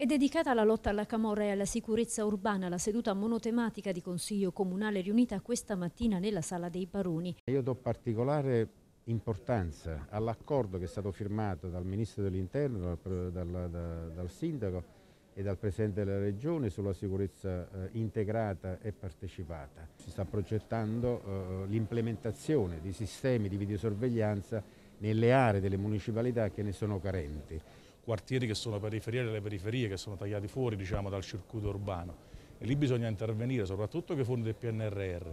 È dedicata alla lotta alla camorra e alla sicurezza urbana la seduta monotematica di Consiglio Comunale riunita questa mattina nella Sala dei Baroni. Io do particolare importanza all'accordo che è stato firmato dal Ministro dell'Interno, dal, dal, dal, Sindaco e dal Presidente della Regione sulla sicurezza eh, integrata e partecipata. Si sta progettando eh, l'implementazione di sistemi di videosorveglianza nelle aree delle municipalità che ne sono carenti quartieri che sono periferie delle periferie, che sono tagliati fuori diciamo, dal circuito urbano. E lì bisogna intervenire, soprattutto che fondi del PNRR,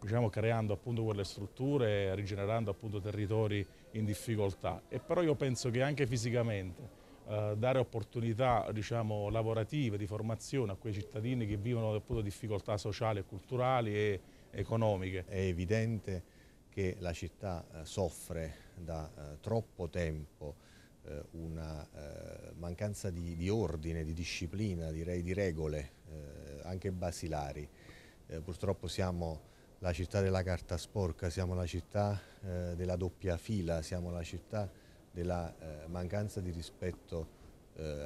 diciamo, creando appunto quelle strutture, rigenerando appunto territori in difficoltà. E però io penso che anche fisicamente eh, dare opportunità diciamo, lavorative, di formazione a quei cittadini che vivono appunto difficoltà sociali, culturali e economiche. È evidente che la città eh, soffre da eh, troppo tempo eh, una eh, mancanza di, di, ordine, di disciplina, direi di regole, eh, anche basilari. purtroppo siamo la città della carta sporca, siamo la città della doppia fila, siamo la città della mancanza di rispetto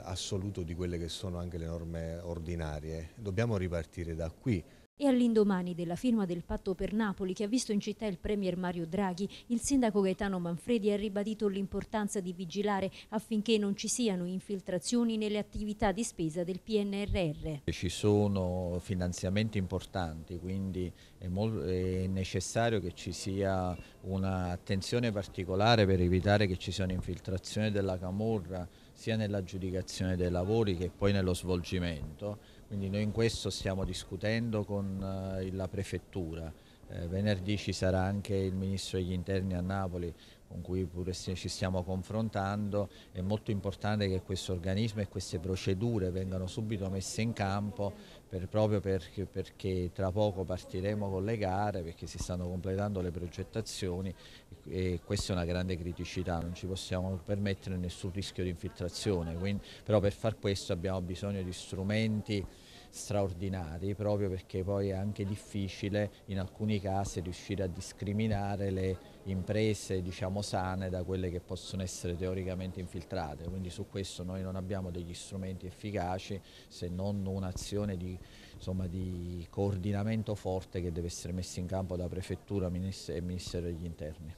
assoluto di quelle che sono anche le norme ordinarie. Dobbiamo ripartire da qui. E all'indomani della firma del patto per Napoli, che ha visto in città il Premier Mario Draghi, il sindaco Gaetano Manfredi ha ribadito l'importanza di vigilare affinché non ci siano infiltrazioni nelle attività di spesa del PNRR. Ci sono finanziamenti importanti, quindi è, è necessario che ci sia un'attenzione particolare per evitare che ci sia un'infiltrazione della camorra sia nell'aggiudicazione dei lavori che poi nello svolgimento quindi noi in questo stiamo discutendo con eh, la prefettura eh, venerdì ci sarà anche il Ministro degli Interni a Napoli con cui pure ci stiamo confrontando, è molto importante che questo organismo e queste procedure vengano subito messe in campo per, proprio perché, perché, tra poco partiremo con le gare, perché si stanno completando le progettazioni e questa è una grande criticità, non ci possiamo permettere nessun rischio di infiltrazione, quindi, però per far questo abbiamo bisogno di strumenti straordinari proprio perché poi è anche difficile in alcuni casi riuscire a discriminare le imprese diciamo sane da quelle che possono essere teoricamente infiltrate, quindi su questo noi non abbiamo degli strumenti efficaci se non un'azione di, di coordinamento forte che deve essere messa in campo da prefettura e ministero degli interni.